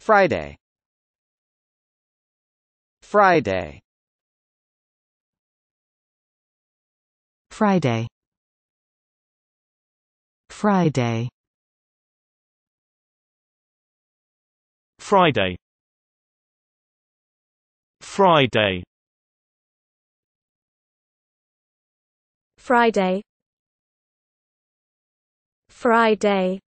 Friday Friday Friday Friday Friday Friday Friday Friday